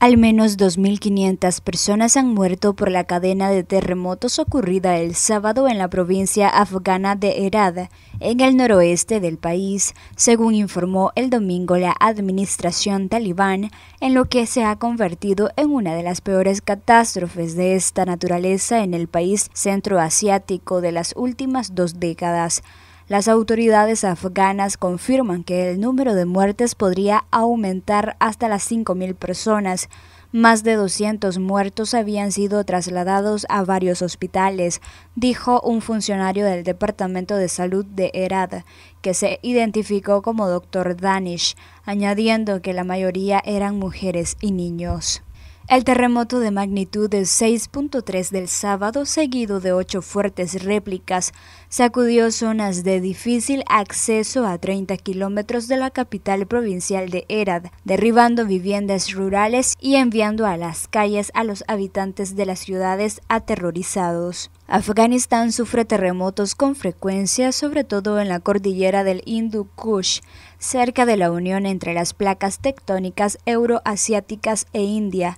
Al menos 2.500 personas han muerto por la cadena de terremotos ocurrida el sábado en la provincia afgana de Herad, en el noroeste del país, según informó el domingo la administración talibán, en lo que se ha convertido en una de las peores catástrofes de esta naturaleza en el país centroasiático de las últimas dos décadas. Las autoridades afganas confirman que el número de muertes podría aumentar hasta las 5.000 personas. Más de 200 muertos habían sido trasladados a varios hospitales, dijo un funcionario del Departamento de Salud de Herad, que se identificó como doctor Danish, añadiendo que la mayoría eran mujeres y niños. El terremoto de magnitud de 6.3 del sábado, seguido de ocho fuertes réplicas, sacudió zonas de difícil acceso a 30 kilómetros de la capital provincial de Herat, derribando viviendas rurales y enviando a las calles a los habitantes de las ciudades aterrorizados. Afganistán sufre terremotos con frecuencia, sobre todo en la cordillera del Hindu Kush, cerca de la unión entre las placas tectónicas euroasiáticas e India.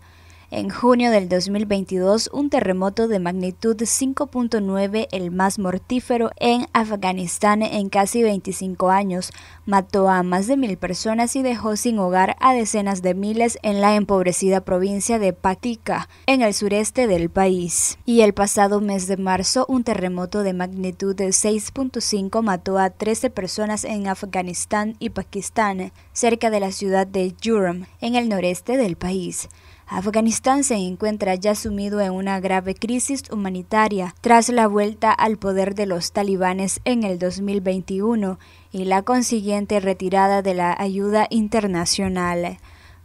En junio del 2022, un terremoto de magnitud 5.9, el más mortífero en Afganistán en casi 25 años, mató a más de mil personas y dejó sin hogar a decenas de miles en la empobrecida provincia de Patika, en el sureste del país. Y el pasado mes de marzo, un terremoto de magnitud 6.5 mató a 13 personas en Afganistán y Pakistán, cerca de la ciudad de juram en el noreste del país. Afganistán se encuentra ya sumido en una grave crisis humanitaria tras la vuelta al poder de los talibanes en el 2021 y la consiguiente retirada de la ayuda internacional.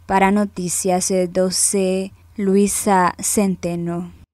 Para Noticias 12, Luisa Centeno.